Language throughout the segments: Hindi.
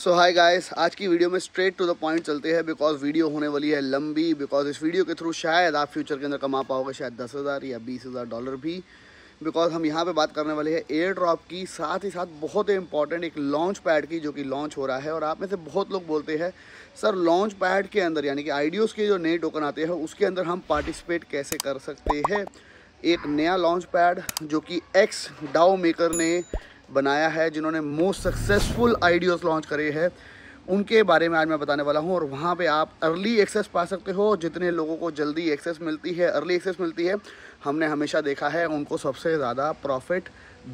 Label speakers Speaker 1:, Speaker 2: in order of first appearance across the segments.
Speaker 1: सो हाय गाइस आज की वीडियो में स्ट्रेट टू द पॉइंट चलते हैं बिकॉज वीडियो होने वाली है लंबी बिकॉज इस वीडियो के थ्रू शायद आप फ्यूचर के अंदर कमा पाओगे शायद दस हज़ार या बीस हज़ार डॉलर भी बिकॉज हम यहाँ पे बात करने वाले हैं एयर ड्रॉप की साथ ही साथ बहुत ही इंपॉर्टेंट एक लॉन्च पैड की जो कि लॉन्च हो रहा है और आप में से बहुत लोग बोलते हैं सर लॉन्च पैड के अंदर यानी कि आइडियोज़ के जो नए टोकन आते हैं उसके अंदर हम पार्टिसिपेट कैसे कर सकते हैं एक नया लॉन्च पैड जो कि एक्स डाओ मेकर ने बनाया है जिन्होंने मोस्ट सक्सेसफुल आइडियोज़ लॉन्च करे हैं उनके बारे में आज मैं बताने वाला हूँ और वहाँ पे आप अर्ली एक्सेस पा सकते हो जितने लोगों को जल्दी एक्सेस मिलती है अर्ली एक्सेस मिलती है हमने हमेशा देखा है उनको सबसे ज़्यादा प्रॉफिट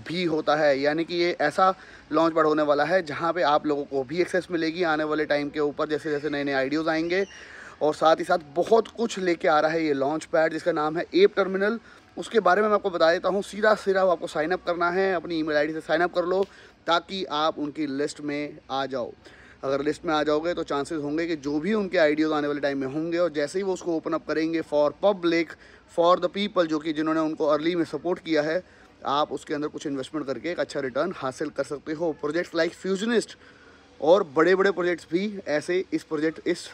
Speaker 1: भी होता है यानी कि ये ऐसा लॉन्च पैड होने वाला है जहाँ पे आप लोगों को भी एक्सेस मिलेगी आने वाले टाइम के ऊपर जैसे जैसे नए नए आइडियोज़ आएंगे और साथ ही साथ बहुत कुछ लेके आ रहा है ये लॉन्च पैड जिसका नाम है एप टर्मिनल उसके बारे में मैं आपको बता देता हूँ सीधा सीधा आपको साइनअप करना है अपनी ईमेल आईडी से साइनअप कर लो ताकि आप उनकी लिस्ट में आ जाओ अगर लिस्ट में आ जाओगे तो चांसेस होंगे कि जो भी उनके आइडियोज आने वाले टाइम में होंगे और जैसे ही वो उसको ओपन अप करेंगे for public for the people जो कि जिन्होंने उनको अर्ली में सपोर्ट किया है आप उसके अंदर कुछ इन्वेस्टमेंट करके एक अच्छा रिटर्न हासिल कर सकते हो प्रोजेक्ट्स लाइक फ्यूजनिस्ट और बड़े बड़े प्रोजेक्ट्स भी ऐसे इस प्रोजेक्ट इस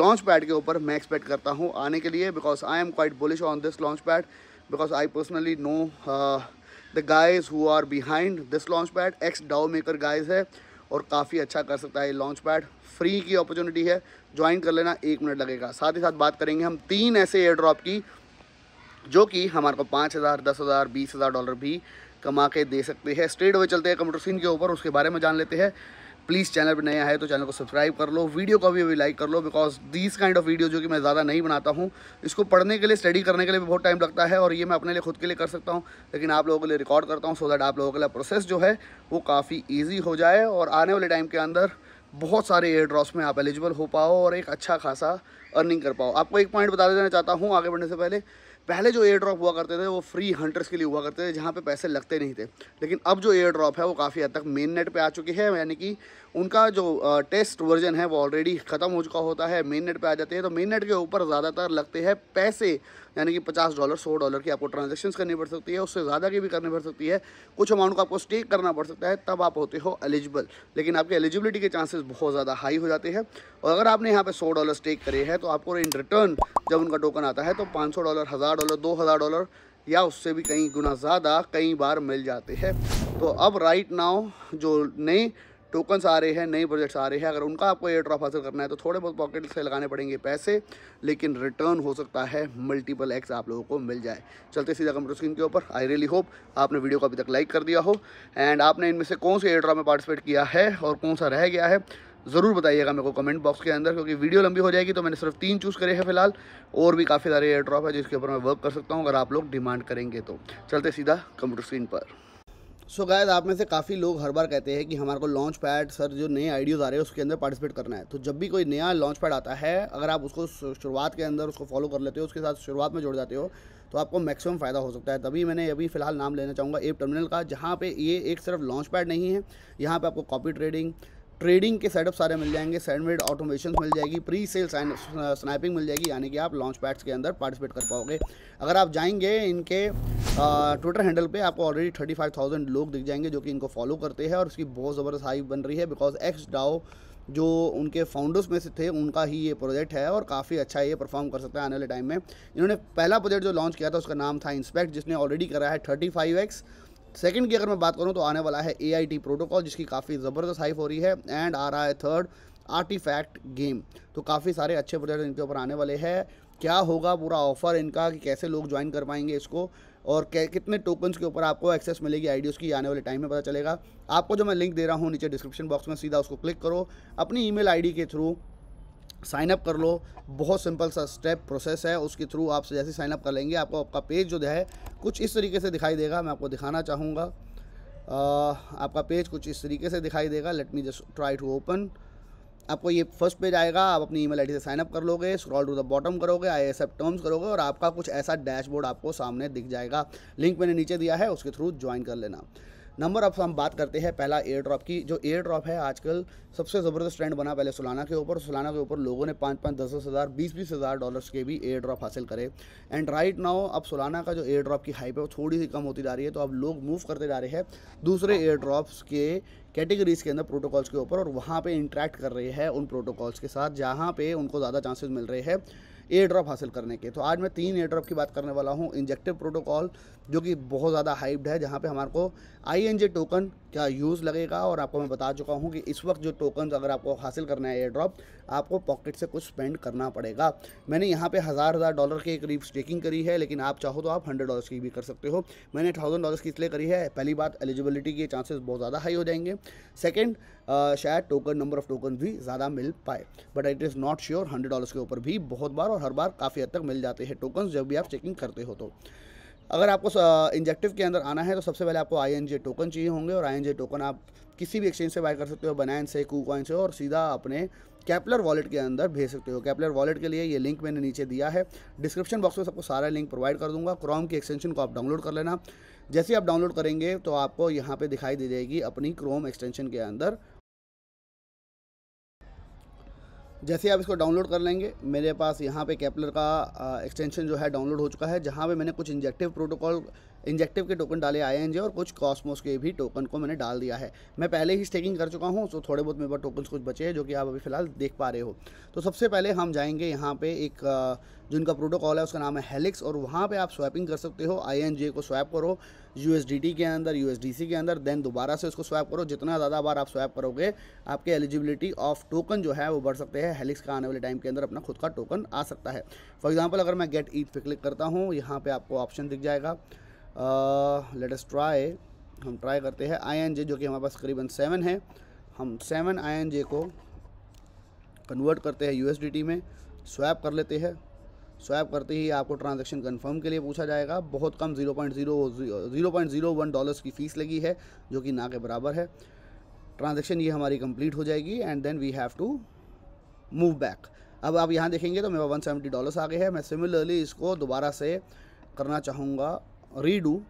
Speaker 1: लॉन्च पैड के ऊपर मैं एक्सपेक्ट करता हूँ आने के लिए because I am quite bullish on this launch pad because I personally know uh, the guys who are behind this launch pad. Ex DAO maker guys है और काफ़ी अच्छा कर सकता है ये लॉन्च पैड फ्री की अपॉर्चुनिटी है ज्वाइन कर लेना एक मिनट लगेगा साथ ही साथ बात करेंगे हम तीन ऐसे एयर ड्रॉप की जो कि हमारे को पाँच हज़ार दस हज़ार बीस हज़ार डॉलर भी कमा के दे सकते हैं स्ट्रेट वे चलते हैं कंप्यूटर सीन के ऊपर उसके बारे में जान लेते हैं प्लीज़ चैनल पर नया है तो चैनल को सब्सक्राइब कर लो वीडियो को भी अभी लाइक कर लो because this kind of video जो कि मैं ज़्यादा नहीं बनाता हूँ इसको पढ़ने के लिए स्टडी करने के लिए भी बहुत टाइम लगता है और ये मैं अपने लिए खुद के लिए कर सकता हूँ लेकिन आप लोगों के लिए रिकॉर्ड करता हूँ सो दैट आप लोगों के लिए प्रोसेस जो है वो काफ़ी ईजी हो जाए और आने वाले टाइम के अंदर बहुत सारे एयर ड्रॉप्स में आप एलिजिबल हो पाओ और एक अच्छा खासा अर्निंग कर पाओ आपको एक पॉइंट बता देना चाहता हूँ आगे बढ़ने से पहले पहले जो एयर ड्रॉप हुआ करते थे वो फ्री हंटर्स के लिए हुआ करते थे जहाँ पे पैसे लगते नहीं थे लेकिन अब जो एयर ड्रॉप है वो काफ़ी हद तक मेन नेट पर आ चुकी है यानी कि उनका जो टेस्ट वर्जन है वो ऑलरेडी ख़त्म हो चुका होता है मेन नेट पर आ जाते हैं तो मेन नेट के ऊपर ज़्यादातर लगते हैं पैसे यानी कि पचास डॉलर सौ डॉलर की आपको ट्रांजेक्शन करनी पड़ सकती है उससे ज़्यादा की भी करनी पड़ सकती है कुछ अमाउंट को आपको स्टेक करना पड़ सकता है तब आप होते हो एलिजिबल लेकिन आपके एलिजिबिलिटी के चांसेस बहुत ज़्यादा हाई हो जाते हैं और अगर आपने यहाँ पे सौ डॉलर स्टेक करे हैं तो आपको इन रिटर्न जब उनका टोकन आता है तो पाँच सौ डॉलर हज़ार डॉलर दो हज़ार डॉलर या उससे भी कई गुना ज़्यादा कई बार मिल जाते हैं तो अब राइट नाउ जो नए टोकन्स आ रहे हैं नए प्रोजेक्ट्स आ रहे हैं अगर उनका आपको एयर ड्रॉप हासिल करना है तो थोड़े बहुत पॉकेट से लगाने पड़ेंगे पैसे लेकिन रिटर्न हो सकता है मल्टीपल एक्स आप लोगों को मिल जाए चलते सीधा कंप्यूटर स्क्रीन के ऊपर आई रियली होप आपने वीडियो को अभी तक लाइक कर दिया हो एंड आपने इनमें से कौन से एयर ड्रॉप में पार्टिसिपेट किया है और कौन सा रह गया है ज़रूर बताइएगा मेरे को कमेंट बॉक्स के अंदर क्योंकि वीडियो लंबी हो जाएगी तो मैंने सिर्फ तीन चूज़ करे हैं फिलहाल और भी काफ़ी सारे एयर ड्रॉप है जिसके ऊपर मैं वर्क कर सकता हूँ अगर आप लोग डिमांड करेंगे तो चलते सीधा कंप्यूटर स्क्रीन पर सो so गायद आप में से काफ़ी लोग हर बार कहते हैं कि हमारे को लॉन्च पैड सर जो नए आइडियोज़ आ रहे हैं उसके अंदर पार्टिसिपेट करना है तो जब भी कोई नया लॉन्च पैड आता है अगर आप उसको शुरुआत के अंदर उसको फॉलो कर लेते हो उसके साथ शुरुआत में जुड़ जाते हो तो आपको मैक्सिमम फ़ायदा हो सकता है तभी मैंने अभी फ़िलहाल नाम लेना चाहूँगा एप टर्मिनल का जहाँ पे ये एक सिर्फ लॉन्च पैड नहीं है यहाँ पे आपको कॉपी ट्रेडिंग ट्रेडिंग के सेटअप सारे मिल जाएंगे सैंडमेड ऑटोमेशन मिल जाएगी प्री सेल स्नैपिंग मिल जाएगी यानी कि आप लॉन्च पैड्स के अंदर पार्टिसिपेट कर पाओगे अगर आप जाएंगे इनके ट्विटर हैंडल पे आपको ऑलरेडी थर्टी फाइव थाउजेंड लोग दिख जाएंगे जो कि इनको फॉलो करते हैं और उसकी बहुत ज़बरदस्त हाइप बन रही है बिकॉज एक्स डाओ जो उनके फाउंडर्स में से थे उनका ही ये प्रोजेक्ट है और काफ़ी अच्छा ये परफॉर्म कर सकता है आने वाले टाइम में इन्होंने पहला प्रोजेक्ट जो लॉन्च किया था उसका नाम था इंस्पेक्ट जिसने ऑलरेडी करा है थर्टी फाइव एक्स सेकंड की अगर मैं बात करूँ तो आने वाला है ए प्रोटोकॉल जिसकी काफ़ी ज़बरदस्त हाइप हो रही है एंड आ रहा है थर्ड आर्टिफैक्ट गेम तो काफ़ी सारे अच्छे प्रोजेक्ट इनके ऊपर आने वाले हैं क्या होगा पूरा ऑफर इनका कि कैसे लोग ज्वाइन कर पाएंगे इसको और कितने टोकन्स के ऊपर आपको एक्सेस मिलेगी आईडी उसकी आने वाले टाइम में पता चलेगा आपको जो मैं लिंक दे रहा हूँ नीचे डिस्क्रिप्शन बॉक्स में सीधा उसको क्लिक करो अपनी ईमेल आईडी के थ्रू साइन अप कर लो बहुत सिंपल सा स्टेप प्रोसेस है उसके थ्रू आप जैसे साइन अप कर लेंगे आपको आपका पेज जो है कुछ इस तरीके से दिखाई देगा मैं आपको दिखाना चाहूँगा आपका पेज कुछ इस तरीके से दिखाई देगा let me just try to open आपको ये फर्स्ट पेज आएगा आप अपनी ईमेल आईडी से साइन अप कर लोगे स्क्रॉल टू द बॉटम करोगे आई एस टर्म्स करोगे और आपका कुछ ऐसा डैशबोर्ड आपको सामने दिख जाएगा लिंक मैंने नीचे दिया है उसके थ्रू ज्वाइन कर लेना नंबर ऑफ हम बात करते हैं पहला एयर ड्रॉप की जो एयर ड्रॉप है आजकल सबसे ज़बरदस्त ट्रेंड बना पहले सुलाना के ऊपर सुलाना के ऊपर लोगों ने पाँच पाँच दस दस हज़ार बीस बीस हज़ार डॉलर्स के भी एयर ड्रॉप हासिल करे एंड राइट नाउ अब सुलाना का जो एयर ड्रॉप की हाइप है वो थोड़ी सी कम होती जा रही है तो अब लोग मूव करते जा रहे हैं दूसरे एयर ड्रॉप्स के कैटेगरीज के अंदर प्रोटोकॉल्स के ऊपर और वहाँ पर इंट्रैक्ट कर रहे हैं उन प्रोटोकॉल्स के साथ जहाँ पर उनको ज़्यादा चांसेज मिल रहे हैं एयर ड्रॉप हासिल करने के तो आज मैं तीन एयर ड्रॉप की बात करने वाला हूँ इंजेक्टिव प्रोटोकॉल जो कि बहुत ज़्यादा हाइप्ड है जहाँ पे हमारे को आई टोकन का यूज़ लगेगा और आपको मैं बता चुका हूँ कि इस वक्त जो टोकन अगर आपको हासिल करना है एयर ड्रॉप आपको पॉकेट से कुछ स्पेंड करना पड़ेगा मैंने यहाँ पे हज़ार हज़ार डॉलर के करीब स्टेकिंग करी है लेकिन आप चाहो तो आप हंड्रेड डॉलर की भी कर सकते हो मैंने थाउजेंड डॉलर की इसलिए करी है पहली बात एलिजिबिलिटी के चांसेस बहुत ज़्यादा हाई हो जाएंगे सेकेंड शायद टोकन नंबर ऑफ टोकन भी ज़्यादा मिल पाए but it is not sure hundred dollars के ऊपर भी बहुत बार और हर बार काफ़ी हद तक मिल जाते हैं टोकन जब भी आप चेकिंग करते हो तो अगर आपको इंजेक्टिव के अंदर आना है तो सबसे पहले आपको आई टोकन चाहिए होंगे और आई टोकन आप किसी भी एक्सचेंज से बाय कर सकते हो बनाइन से कू कॉइन से और सीधा अपने कैपलर वॉलेट के अंदर भेज सकते हो कैपलर वॉलेट के लिए ये लिंक मैंने नीचे दिया है डिस्क्रिप्शन बॉक्स में सबको सारा लिंक प्रोवाइड कर दूंगा क्रोम की एक्सटेंशन को आप डाउनलोड कर लेना जैसे आप डाउनलोड करेंगे तो आपको यहाँ पे दिखाई दे जाएगी अपनी क्रोम एक्सटेंशन के अंदर जैसे आप इसको डाउनलोड कर लेंगे मेरे पास यहाँ पे कैपलर का एक्सटेंशन जो है डाउनलोड हो चुका है जहाँ पे मैंने कुछ इंजेक्टिव प्रोटोकॉल इंजेक्टिव के टोकन डाले आई एन जे और कुछ कॉस्मोस के भी टोकन को मैंने डाल दिया है मैं पहले ही स्टेकिंग कर चुका हूँ तो थोड़े बहुत मेरे पास टोकन कुछ बचे हैं जो कि आप अभी फिलहाल देख पा रहे हो तो सबसे पहले हम जाएंगे यहाँ पे एक जिनका प्रोटोकॉल है उसका नाम है हेलिक्स और वहाँ पे आप स्वैपिंग कर सकते हो आई को स्वैप करो यू के अंदर यू के अंदर देन दोबारा से उसको स्वैप करो जितना ज़्यादा बार आप स्वैप करोगे आपके एलिजिबिलिटी ऑफ टोकन जो है वो बढ़ सकते हैं हेलिक्स का आने वाले टाइम के अंदर अपना खुद का टोकन आ सकता है फॉर एग्जाम्पल अगर मैं गेट ईट पे क्लिक करता हूँ यहाँ पर आपको ऑप्शन दिख जाएगा लेटस ट्राई हम ट्राई करते हैं आई एन जे जो कि हमारे पास करीबन सेवन है हम सेवन आई एन जे को कन्वर्ट करते हैं यू एस डी टी में स्वैप कर लेते हैं स्वैप करते ही आपको ट्रांजैक्शन कंफर्म के लिए पूछा जाएगा बहुत कम zero point zero zero point zero one dollars की फ़ीस लगी है जो कि ना के बराबर है ट्रांजैक्शन ये हमारी कंप्लीट हो जाएगी and then we have to move back अब आप यहाँ देखेंगे तो मेरा वन सेवेंटी डॉलर्स आ गए हैं मैं सिमिलरली इसको दोबारा से करना चाहूँगा रीडू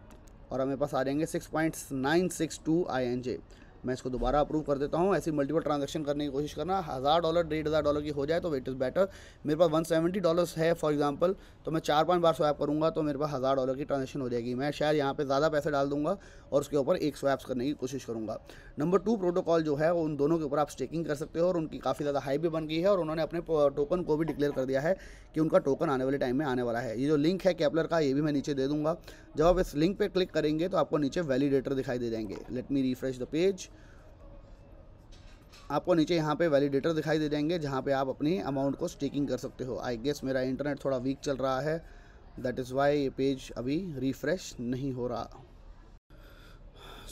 Speaker 1: और हमें पास आ जाएंगे six point nine six two I N J मैं इसको दोबारा अप्रूव कर देता हूँ ऐसी मल्टीपल ट्रांजेक्शन करने की कोशिश करना हज़ार डॉलर डेढ़ हज़ार डॉलर की हो जाए तो इट इज़ बेटर मेरे पास वन सेवेंटी डॉलर्स है फॉर एग्जाम्पल तो मैं चार पाँच बार स्वैप करूँगा तो मेरे पास हज़ार डॉलर की ट्रांजेक्शन हो जाएगी मैं शायद यहाँ पर ज़्यादा पैसे डाल दूँगा और उसके ऊपर एक स्वैप्स करने की कोशिश करूँगा नंबर टू प्रोटोकॉल जो है उन दोनों के ऊपर आप स्टेकिंग कर सकते हो और उनकी काफ़ी ज़्यादा हाई भी बन गई है और उन्होंने अपने टोकन को भी डिक्लेयर कर दिया है कि उनका टोकन आने वाले टाइम में आने वाला है ये जो लिंक है कैपलर का ये भी मैं नीचे दे दूँगा जब आप इस लिंक पर क्लिक करेंगे तो आपको नीचे वैलिडेटर दिखाई दे जाएंगे let me refresh the page आपको नीचे यहाँ पे वैलिडेटर दिखाई दे जाएंगे जहाँ पे आप अपनी अमाउंट को स्टेकिंग कर सकते हो आई गेस मेरा इंटरनेट थोड़ा वीक चल रहा है दैट इज़ वाई ये पेज अभी रिफ़्रेश नहीं हो रहा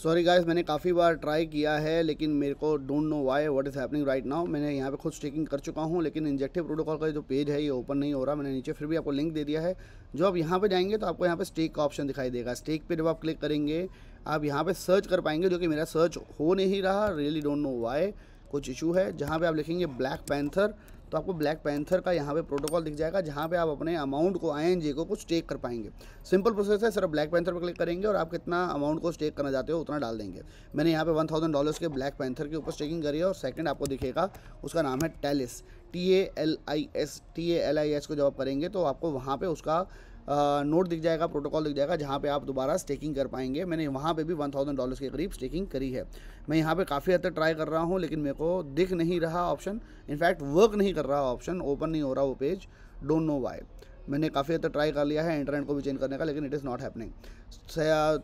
Speaker 1: सॉरी गाइस मैंने काफ़ी बार ट्राई किया है लेकिन मेरे को don't know why what is happening right now मैंने यहाँ पे खुद स्टेकिंग कर चुका हूँ लेकिन इंजेक्टिव प्रोटोकॉल का जो पेज है ये ओपन नहीं हो रहा मैंने नीचे फिर भी आपको लिंक दे दिया है जो आप यहाँ पे जाएंगे तो आपको यहाँ पे स्टेक का ऑप्शन दिखाई देगा स्टेक पे जब आप क्लिक करेंगे आप यहाँ पे सर्च कर पाएंगे जो कि मेरा सर्च हो नहीं रहा रियली डोंट नो वाई कुछ इशू है जहाँ पे आप लिखेंगे ब्लैक पैंथर तो आपको ब्लैक पैंथर का यहाँ पे प्रोटोकॉल दिख जाएगा जहाँ पे आप अपने अमाउंट को आई को कुछ टेक कर पाएंगे सिंपल प्रोसेस है सिर्फ ब्लैक पैंथर पर क्लिक करेंगे और आप कितना अमाउंट को स्टेक करना चाहते हो उतना डाल देंगे मैंने यहाँ पे वन थाउजेंड डॉलर्स के ब्लैक पैंथर के ऊपर स्टेकिंग करी है और सेकंड आपको दिखेगा उसका नाम है Talis T A L I S T A L I S को जब आप करेंगे तो आपको वहाँ पर उसका नोट दिख जाएगा प्रोटोकॉल दिख जाएगा जहाँ पे आप दोबारा स्टेकिंग कर पाएंगे मैंने वहाँ पे भी वन थाउजेंड डॉलर्स के करीब स्टेकिंग करी है मैं यहाँ पे काफ़ी हद तक ट्राई कर रहा हूँ लेकिन मेरे को दिख नहीं रहा ऑप्शन इनफैक्ट वर्क नहीं कर रहा ऑप्शन ओपन नहीं हो रहा वो पेज डोंट नो वाई मैंने काफ़ी हद तक ट्राई कर लिया है इंटरनेट को भी चेंज करने का लेकिन इट इज़ नॉट हैपनिंग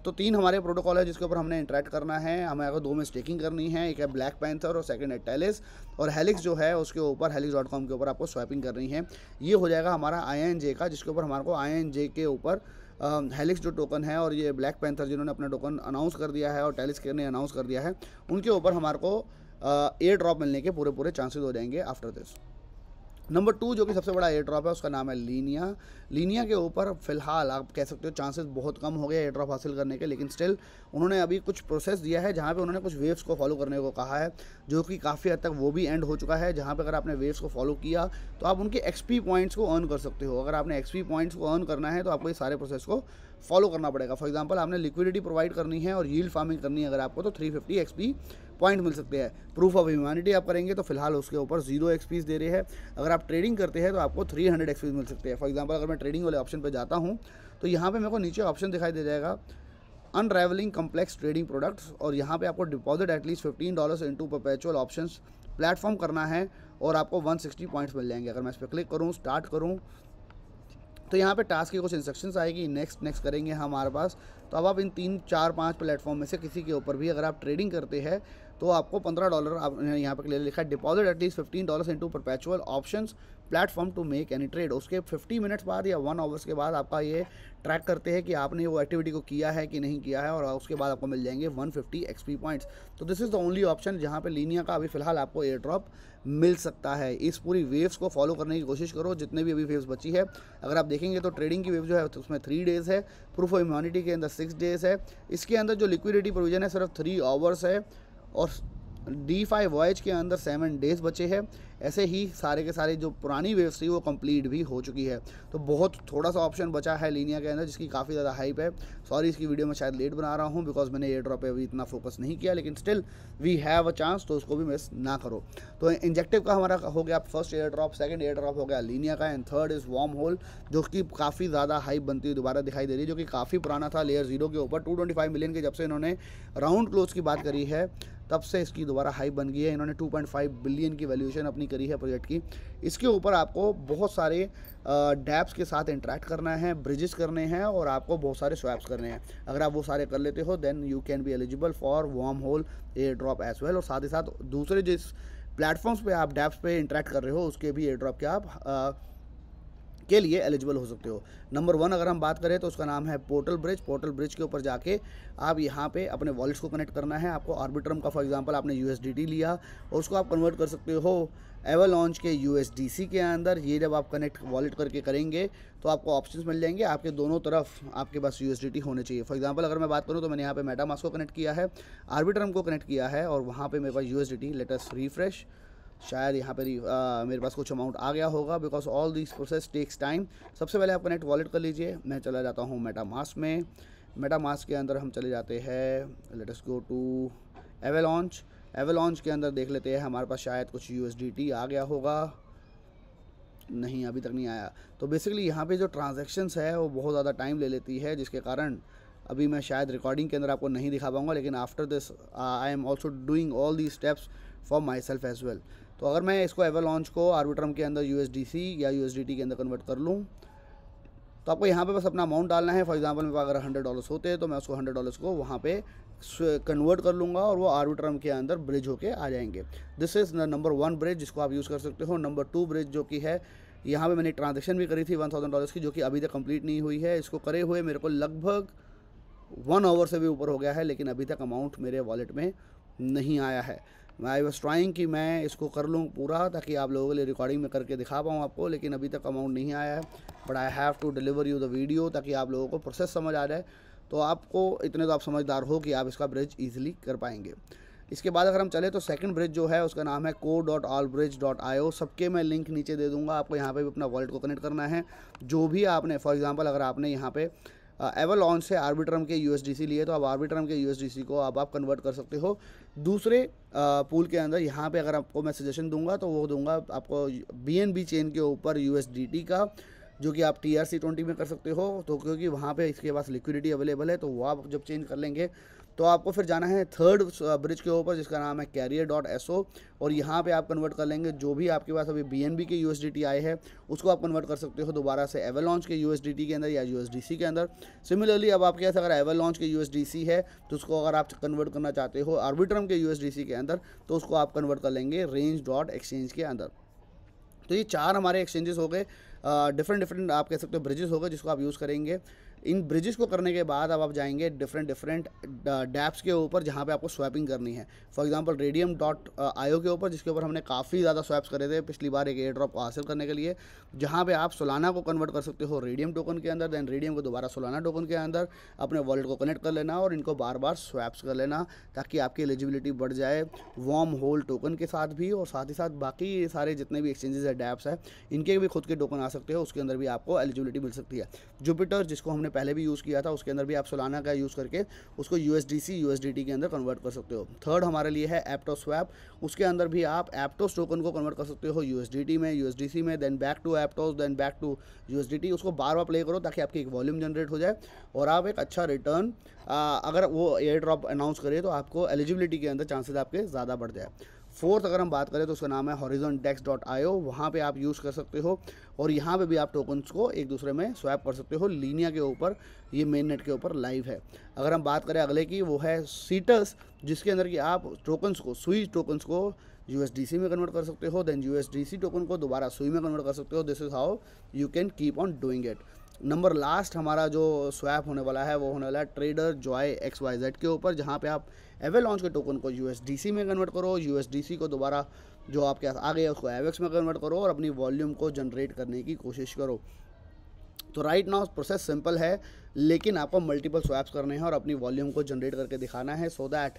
Speaker 1: तो तीन हमारे प्रोटोकॉल है जिसके ऊपर हमने इंटरेक्ट करना है हमें अगर दो में स्टेकिंग करनी है एक है ब्लैक पैंथर और सेकेंड है टेलिस और हेलिक्स जो है उसके ऊपर हेलिक्स डॉट कॉम के ऊपर आपको स्वैपिंग करनी है ये हो जाएगा हमारा आई एन जे का जिसके ऊपर हमारे को आई एन जे के ऊपर हेलिक्स जो टोकन है और ये ब्लैक पैंथर जिन्होंने अपना टोकन अनाउंस कर दिया है और टेलिस के ने अनाउंस कर दिया है उनके ऊपर हमारे को एयर ड्रॉप मिलने के पूरे पूरे चांसेज हो जाएंगे आफ्टर दिस नंबर टू जो कि सबसे बड़ा एयर ड्रॉप है उसका नाम है लीनिया लीनिया के ऊपर फिलहाल आप कह सकते हो चांसेस बहुत कम हो गए एयर ड्रॉप हासिल करने के लेकिन स्टिल उन्होंने अभी कुछ प्रोसेस दिया है जहाँ पे उन्होंने कुछ वेव्स को फॉलो करने को कहा है जो कि काफ़ी हद तक वो भी एंड हो चुका है जहाँ पर अगर आपने वेव्स को फॉलो किया तो आप उनके एक्सपी पॉइंट्स को अर्न कर सकते हो अगर आपने एक्सपी पॉइंट्स को अर्न करना है तो आपको ये सारे प्रोसेस को फॉलो करना पड़ेगा फॉर एग्जांपल आपने लिक्विडिटी प्रोवाइड करनी है और यील्ड फार्मिंग करनी है अगर आपको तो 350 फिफ्टी एक्सपी पॉइंट मिल सकते हैं प्रूफ ऑफ ह्यूमैनिटी आप करेंगे तो फिलहाल उसके ऊपर जीरो एक्सपीस दे रही है अगर आप ट्रेडिंग करते हैं तो आपको थ्री हंड्रेड एक्सपीस मिल सकते हैं फॉर एग्जाम्पल अगर मैं ट्रेडिंग वाले ऑप्शन पर जाता हूँ तो यहाँ पर मेरे को नीचे ऑप्शन दिखाई दे जाएगा अनरेवलिंग कम्प्लेक्स ट्रेडिंग प्रोडक्ट्स और यहाँ पर आपको deposit at least fifteen dollars to perpetual option platform करना है और आपको 160 पॉइंट्स मिल जाएंगे अगर मैं इस पर क्लिक करूँ स्टार्ट करूँ तो यहाँ पे टास्क की कुछ इंस्ट्रक्शंस आएगी नेक्स्ट नेक्स्ट करेंगे हमारे पास तो अब आप इन तीन चार पांच प्लेटफॉर्म में से किसी के ऊपर भी अगर आप ट्रेडिंग करते हैं तो आपको पंद्रह डॉलर आप यहाँ पर लिखा है deposit at least fifteen dollar into perpetual option platform to make any trade उसके 50 मिनट्स बाद या वन आवर्स के बाद आपका ये ट्रैक करते हैं कि आपने वो एक्टिविटी को किया है कि नहीं किया है और उसके बाद आपको मिल जाएंगे 150 फिफ्टी एक्सपी पॉइंट्स तो this is the only option जहाँ पे लीनिया का अभी फिलहाल आपको एयर ड्रॉप मिल सकता है इस पूरी वेव्स को फॉलो करने की कोशिश करो जितने भी अभी वेव्स बची है अगर आप देखेंगे तो ट्रेडिंग की वेव जो है तो उसमें थ्री डेज़ है प्रूफ ऑफ इम्यूनिटी के अंदर सिक्स डेज़ है इसके अंदर जो लिक्विडिटी प्रोविजन है सिर्फ थ्री आवर्स है और डी फाइव वॉयज के अंदर सेवन डेज बचे हैं ऐसे ही सारे के सारे जो पुरानी वेव्स थी वो कंप्लीट भी हो चुकी है तो बहुत थोड़ा सा ऑप्शन बचा है लीनिया के अंदर जिसकी काफ़ी ज़्यादा हाइप है सॉरी इसकी वीडियो में शायद लेट बना रहा हूँ बिकॉज मैंने एयर ड्रॉप पर अभी इतना फोकस नहीं किया लेकिन still we have a chance तो उसको भी मिस ना करो तो इंजेक्टिव का हमारा हो गया first airdrop second airdrop हो गया लीनिया का and third is wormhole जो कि काफ़ी ज़्यादा हाइप बनती हुई दोबारा दिखाई दे रही है जो कि काफ़ी पुराना था लेयर जीरो के ऊपर टू मिलियन के जब से इन्होंने राउंड क्लोज की बात करी है तब से इसकी दोबारा हाई बन गई है इन्होंने 2.5 बिलियन की वैल्यूएशन अपनी करी है प्रोजेक्ट की इसके ऊपर आपको बहुत सारे डैप्स के साथ इंटरेक्ट करना है ब्रिजेस करने हैं और आपको बहुत सारे स्वैप्स करने हैं अगर आप वो सारे कर लेते हो then you can be eligible for wormhole airdrop as well और साथ ही साथ दूसरे जिस प्लेटफॉर्म्स पे आप डैप्स पे इंटरेक्ट कर रहे हो उसके भी एयर ड्रॉप के आप के लिए एलिजिबल हो सकते हो नंबर वन अगर हम बात करें तो उसका नाम है पोर्टल ब्रिज पोर्टल ब्रिज के ऊपर जाके आप यहाँ पे अपने वॉलेट्स को कनेक्ट करना है आपको आर्बिट्रम का फॉर एग्जांपल आपने यू लिया और उसको आप कन्वर्ट कर सकते हो एवल लॉन्च के यू के अंदर ये जब आप कनेक्ट वॉलेट करके करेंगे तो आपको ऑप्शन मिल जाएंगे आपके दोनों तरफ आपके पास यू होने चाहिए फॉर एग्जाम्पल अगर मैं बात करूँ तो मैंने यहाँ पे मेटामास को कनेक्ट किया है आर्बिट्रम को कनेक्ट किया है और वहाँ पर मेरे पास यू लेटेस्ट रिफ्रेश शायद यहाँ पर मेरे पास कुछ अमाउंट आ गया होगा because all this process takes time सबसे पहले आप कनेक्ट वॉलेट कर लीजिए मैं चला जाता हूँ मेटामास में मेटामास के अंदर हम चले जाते हैं लेटस गो टू एवेलॉन्च एवेलॉन्च के अंदर देख लेते हैं हमारे पास शायद कुछ यू आ गया होगा नहीं अभी तक नहीं आया तो बेसिकली यहाँ पे जो ट्रांजेक्शन्स है वो बहुत ज़्यादा टाइम ले लेती है जिसके कारण अभी मैं शायद रिकॉर्डिंग के अंदर आपको नहीं दिखा पाऊँगा लेकिन after this I am also doing all the steps for myself as well तो अगर मैं इसको एवर लॉन्च को आर्बिट्रम के अंदर यू या यू के अंदर कन्वर्ट कर लूँ तो आपको यहाँ पे बस अपना अमाउंट डालना है फॉर एग्जांपल मेरे पास अगर हंड्रेड डॉलर्स होते हैं तो मैं उसको हंड्रेड डॉलर्स को वहाँ पे कन्वर्ट कर लूँगा और वो आर्बिट्रम के अंदर ब्रिज होके आ जाएंगे this is number one bridge जिसको आप यूज़ कर सकते हो नंबर टू ब्रिज जो कि है यहाँ पे मैंने ट्रांजेक्शन भी करी थी वन थाउजेंड डॉलर्स की जो कि अभी तक कंप्लीट नहीं हुई है इसको करे हुए मेरे को लगभग वन आवर से भी ऊपर हो गया है लेकिन अभी तक अमाउंट मेरे वॉलेट में नहीं आया है मैं आई वॉज ट्राइंग कि मैं इसको कर लूँ पूरा ताकि आप लोगों के लिए रिकॉर्डिंग में करके दिखा पाऊँ आपको लेकिन अभी तक अमाउंट नहीं आया है but I have to deliver you the video ताकि आप लोगों को प्रोसेस समझ आ जाए तो आपको इतने तो आप समझदार हो कि आप इसका ब्रिज ईजिली कर पाएंगे इसके बाद अगर हम चले तो सेकंड ब्रिज जो है उसका नाम है को dot Allbridge dot I O सबके मैं लिंक नीचे दे दूंगा आपको यहाँ पे भी अपना वॉलेट को कनेक्ट करना है जो भी आपने फॉर एग्जांपल अगर आपने यहाँ पे एवलॉन से आर्बिट्रम के यू लिए तो आप आर्बिट्रम के यू को अब आप कन्वर्ट कर सकते हो दूसरे पूल के अंदर यहाँ पे अगर आपको मैं सजेशन दूंगा तो वो दूंगा आपको बी चेन के ऊपर यू का जो कि आप टी आर सी ट्वेंटी में कर सकते हो तो क्योंकि वहाँ पे इसके पास लिक्विडिटी अवेलेबल है तो वो आप जब चेंज कर लेंगे तो आपको फिर जाना है थर्ड ब्रिज के ऊपर जिसका नाम है कैरियर डॉट एस ओ और यहाँ पे आप कन्वर्ट कर लेंगे जो भी आपके पास अभी बी के यू आए हैं उसको आप कन्वर्ट कर सकते हो दोबारा से एवल लॉन्च के यू के अंदर या यू के अंदर सिमिलरली अब आपके पास अगर एवल लॉन्च के यू है तो उसको अगर आप कन्वर्ट करना चाहते हो आर्बिट्रम के यू के अंदर तो उसको आप कन्वर्ट कर लेंगे रेंज डॉट एक्सचेंज के अंदर तो ये चार हमारे एक्सचेंजेस हो गए डिफरेंट डिफरेंट आप कह सकते हो ब्रिजेस हो गए जिसको आप यूज़ करेंगे इन ब्रिजेस को करने के बाद अब आप जाएंगे डिफरेंट डिफरेंट डैप्स के ऊपर जहाँ पे आपको स्वैपिंग करनी है फॉर एग्जांपल रेडियम डॉट आयो के ऊपर जिसके ऊपर हमने काफ़ी ज़्यादा स्वैप्स करे थे पिछली बार एक एयर ड्रॉप को हासिल करने के लिए जहाँ पे आप सोलाना को कन्वर्ट कर सकते हो रेडियम टोकन के अंदर दैन रेडियम को दोबारा सोलाना टोकन के अंदर अपने वर्ल्ड को कनेक्ट कर लेना और इनको बार बार स्वैप्स कर लेना ताकि आपकी एलिजिबिलिटी बढ़ जाए वॉम होल टोकन के साथ भी और साथ ही साथ बाकी सारे जितने भी एक्सचेंजेस है डैप्स हैं इनके भी खुद के टोकन आ सकते हो उसके अंदर भी आपको एलिजिबिलिटी मिल सकती है जुपिटर जिसको हमने पहले भी यूज़ किया था उसके अंदर भी आप सोलाना का यूज़ करके उसको यू एस के अंदर कन्वर्ट कर सकते हो थर्ड हमारे लिए है एप्टो स्वैप उसके अंदर भी आप एप्टोस टोकन को कन्वर्ट कर सकते हो यू में यू में then back to Aptos then back to U उसको बार बार प्ले करो ताकि आपकी एक वॉल्यूम जनरेट हो जाए और आप एक अच्छा रिटर्न अगर वो एयर ड्रॉप अनाउंस करे तो आपको एलिजिबिलिटी के अंदर चांसेस आपके ज़्यादा बढ़ जाए फोर्थ अगर हम बात करें तो उसका नाम है हॉरिजन डेक्स डॉट आई ओ वहाँ पर आप यूज़ कर सकते हो और यहाँ पे भी आप टोकन्स को एक दूसरे में स्वैप कर सकते हो लीनिया के ऊपर ये मेन नेट के ऊपर लाइव है अगर हम बात करें अगले की वो है सीटस जिसके अंदर कि आप टोकन्स को सुई टोकन्स को यू में कन्वर्ट कर सकते हो देन यू टोकन को दोबारा सुई में कन्वर्ट कर सकते हो this is how you can keep on doing it number last हमारा जो स्वैप होने वाला है वो होने वाला है Trader Joe X Y Z के ऊपर जहाँ पे आप एवे लॉन्च के टोकन को यू में कन्वर्ट करो यू को दोबारा जो आपके पास आ गया उसको एवेक्स में कन्वर्ट करो और अपनी वॉल्यूम को जनरेट करने की कोशिश करो तो राइट नाउ प्रोसेस सिंपल है लेकिन आपको मल्टीपल स्वैप्स करने हैं और अपनी वॉल्यूम को जनरेट करके दिखाना है सो so दैट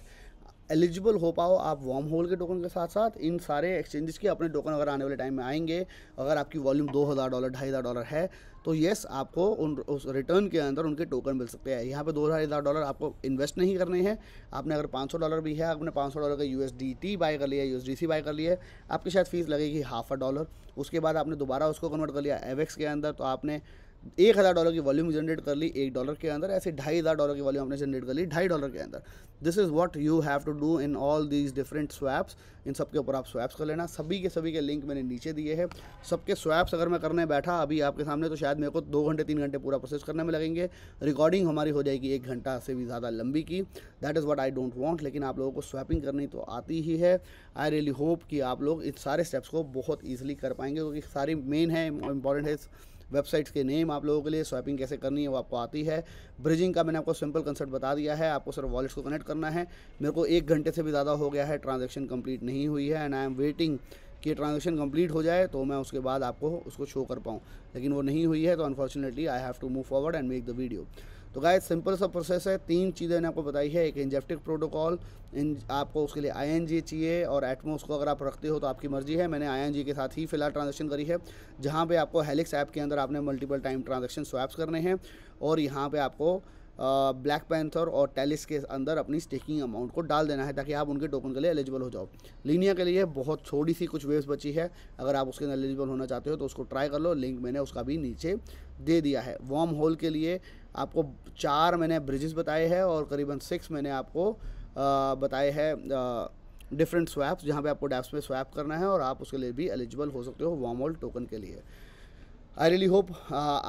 Speaker 1: एलिजिबल हो पाओ आप वॉम होल के टोकन के साथ साथ इन सारे एक्सचेंजेस के अपने टोकन अगर आने वाले टाइम में आएंगे अगर आपकी वॉल्यूम दो हज़ार डॉलर ढाई हज़ार डॉलर है तो येस आपको उन उस रिटर्न के अंदर उनके टोकन मिल सकते हैं यहाँ पे दो हज़ार डॉलर आपको इन्वेस्ट नहीं करने हैं आपने अगर पाँच सौ डॉलर भी है आपने पाँच सौ डॉलर का U S D T buy कर लिया U S D C buy कर लिया आपकी शायद फीस लगेगी हाफ अ डॉलर उसके बाद आपने दोबारा उसको कन्वर्ट कर लिया एवेक्स के अंदर तो आपने एक हज़ार डॉलर की वॉल्यूम जनरेट कर ली एक डॉलर के अंदर ऐसे ढाई हज़ार डॉलर की वॉल्यूम आपने जनरेट कर ली ढाई डॉलर के अंदर this is what you have to do in all these different swaps इन सब के ऊपर आप स्वैप्स कर लेना सभी के सभी के लिंक मैंने नीचे दिए हैं सबके स्वैप्स अगर मैं करने बैठा अभी आपके सामने तो शायद मेरे को दो घंटे तीन घंटे पूरा प्रोसेस करने में लगेंगे रिकॉर्डिंग हमारी हो जाएगी एक घंटा से भी ज़्यादा लंबी की that is what I don't want लेकिन आप लोगों को स्वैपिंग करनी तो आती ही है आई रियली होप कि आप लोग इन सारे स्टेप्स को बहुत ईजिली कर पाएंगे क्योंकि सारी मेन है इंपॉर्टेंट है वेबसाइट्स के नेम आप लोगों के लिए स्वैपिंग कैसे करनी है वो आपको आती है ब्रिजिंग का मैंने आपको सिंपल कंसेप्ट बता दिया है आपको सिर्फ वॉलेट्स को कनेक्ट करना है मेरे को एक घंटे से भी ज़्यादा हो गया है ट्रांजेक्शन कम्प्लीट नहीं हुई है एंड आई एम वेटिंग कि ट्रांजेक्शन कम्प्लीट हो जाए तो मैं उसके बाद आपको उसको शो कर पाऊँ लेकिन वो नहीं हुई है तो unfortunately I have to move forward and make the video तो गाय सिंपल सा प्रोसेस है तीन चीज़ें मैंने आपको बताई है एक इंजेप्टिक प्रोटोकॉल इन आपको उसके लिए आई चाहिए और एटमोस को अगर आप रखते हो तो आपकी मर्जी है मैंने आई के साथ ही फिलहाल ट्रांजेक्शन करी है जहाँ पर आपको हेलिक्स ऐप के अंदर आपने मल्टीपल टाइम ट्रांजेक्शन स्वैप्स करने हैं और यहाँ पर आपको ब्लैक पैंथर और टेलिस के अंदर अपनी स्टेकिंग अमाउंट को डाल देना है ताकि आप उनके टोकन के लिए एलिजिबल हो जाओ लीनिया के लिए बहुत थोड़ी सी कुछ वेव्स बची है अगर आप उसके अंदर एलिजिबल होना चाहते हो तो उसको ट्राई कर लो लिंक मैंने उसका भी नीचे दे दिया है वॉम होल के लिए आपको चार मैंने ब्रिजेस बताए हैं और करीबन सिक्स मैंने आपको बताए हैं डिफरेंट स्वैप्स जहाँ पे आपको डैप्स में स्वैप करना है और आप उसके लिए भी एलिजिबल हो सकते हो वॉम होल टोकन के लिए आई रियली होप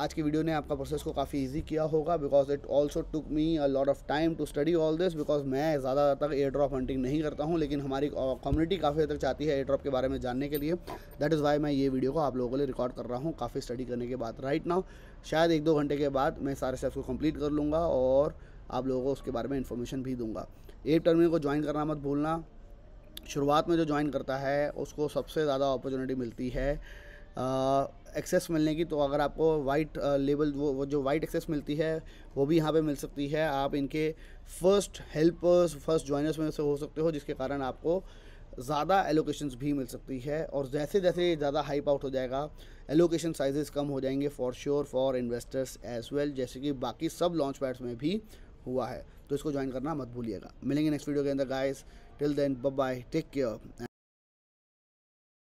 Speaker 1: आज की वीडियो ने आपका प्रोसेस को काफ़ी ईजी किया होगा because it also took me a lot of time to study all this because मैं ज़्यादा तक एयर ड्रॉप हंटिंग नहीं करता हूँ लेकिन हमारी कम्युनिटी uh, काफ़ी हद तक चाहती है एयर ड्रॉप के बारे में जानने के लिए दैट इज़ वाई मैं ये वीडियो को आप लोगों के लिए रिकॉर्ड कर रहा हूँ काफ़ी स्टडी करने के बाद राइट नाउ शायद एक दो घंटे के बाद मैं सारे स्टेप्स को कम्प्लीट कर लूँगा और आप लोगों को उसके बारे में इन्फॉर्मेशन भी दूंगा एयर टर्मिनल को ज्वाइन करना मत भूलना शुरुआत में जो ज्वाइन करता है उसको सबसे ज़्यादा अपॉर्चुनिटी मिलती है एक्सेस मिलने की तो अगर आपको वाइट लेवल वो वो जो वाइट एक्सेस मिलती है वो भी यहाँ पे मिल सकती है आप इनके फर्स्ट हेल्पर्स फर्स्ट ज्वाइनर्स में से हो सकते हो जिसके कारण आपको ज़्यादा एलोकेशंस भी मिल सकती है और जैसे जैसे ज़्यादा हाइप आउट हो जाएगा एलोकेशन साइजेस कम हो जाएंगे for sure for investors as well जैसे कि बाकी सब लॉन्च पैड्स में भी हुआ है तो इसको ज्वाइन करना मत भूलिएगा मिलेंगे नेक्स्ट वीडियो के अंदर guys till then bye take care